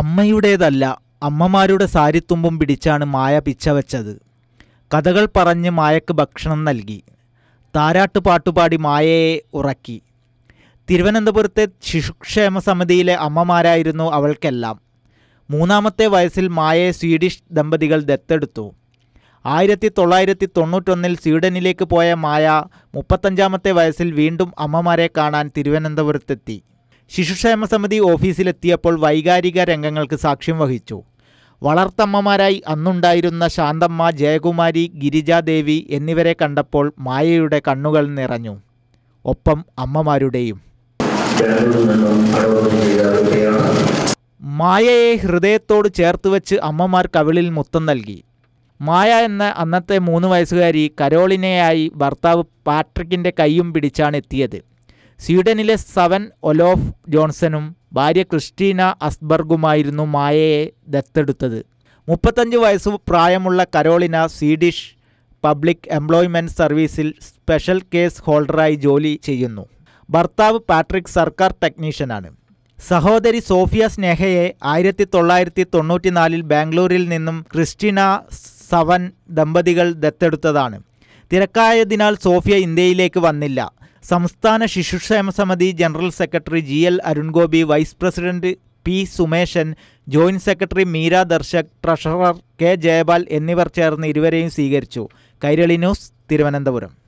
അമ്മയുടേതല്ല അമ്മമാരുടെ സാരിത്തുമ്പും പിടിച്ചാണ് മായ പിച്ചവച്ചത് കഥകൾ പറഞ്ഞ് മായക്ക് ഭക്ഷണം നൽകി താരാട്ട് പാട്ടുപാടി മായയെ ഉറക്കി തിരുവനന്തപുരത്തെ ശിശുക്ഷേമ സമിതിയിലെ അമ്മമാരായിരുന്നു അവൾക്കെല്ലാം മൂന്നാമത്തെ വയസ്സിൽ മായയെ സ്വീഡിഷ് ദമ്പതികൾ ദത്തെടുത്തു ആയിരത്തി തൊള്ളായിരത്തി തൊണ്ണൂറ്റൊന്നിൽ സ്വീഡനിലേക്ക് പോയ മായ മുപ്പത്തഞ്ചാമത്തെ വയസ്സിൽ വീണ്ടും അമ്മമാരെ കാണാൻ തിരുവനന്തപുരത്തെത്തി ശിശുക്ഷേമ സമിതി ഓഫീസിലെത്തിയപ്പോൾ വൈകാരിക രംഗങ്ങൾക്ക് സാക്ഷ്യം വഹിച്ചു വളർത്തമ്മമാരായി അന്നുണ്ടായിരുന്ന ശാന്തമ്മ ജയകുമാരി ഗിരിജാദേവി എന്നിവരെ കണ്ടപ്പോൾ മായയുടെ കണ്ണുകൾ നിറഞ്ഞു ഒപ്പം അമ്മമാരുടെയും മായയെ ഹൃദയത്തോട് ചേർത്ത് വെച്ച് അമ്മമാർ കവിളിൽ മുത്തം നൽകി മായ എന്ന അന്നത്തെ മൂന്ന് വയസ്സുകാരി കരോളിനെയായി ഭർത്താവ് പാട്രിക്കിൻ്റെ കൈയും പിടിച്ചാണ് എത്തിയത് സ്വീഡനിലെ സവൻ ഒലോഫ് ജോൺസനും ഭാര്യ ക്രിസ്റ്റീന അസ്ബർഗുമായിരുന്നു മായയെ ദത്തെടുത്തത് മുപ്പത്തഞ്ച് വയസ്സ് പ്രായമുള്ള കരോളിന സ്വീഡിഷ് പബ്ലിക് എംപ്ലോയ്മെൻറ്റ് സർവീസിൽ സ്പെഷ്യൽ കേസ് ഹോൾഡറായി ജോലി ചെയ്യുന്നു ഭർത്താവ് പാട്രിക് സർക്കാർ ടെക്നീഷ്യനാണ് സഹോദരി സോഫിയ സ്നേഹയെ ആയിരത്തി തൊള്ളായിരത്തി നാലിൽ ബാംഗ്ലൂരിൽ നിന്നും ക്രിസ്റ്റിന സവൻ ദമ്പതികൾ ദത്തെടുത്തതാണ് തിരക്കായതിനാൽ സോഫിയ ഇന്ത്യയിലേക്ക് വന്നില്ല സംസ്ഥാന ശിശുക്ഷേമ സമിതി general secretary G L Arungopi vice president P Sumeshan joint secretary Meera Darshak treasurer K Jayapal എന്നിവർ ചേർന്ന് ഇരുവരെയും സ്വീകരിച്ചു കൈരളി ന്യൂസ് തിരുവനന്തപുരം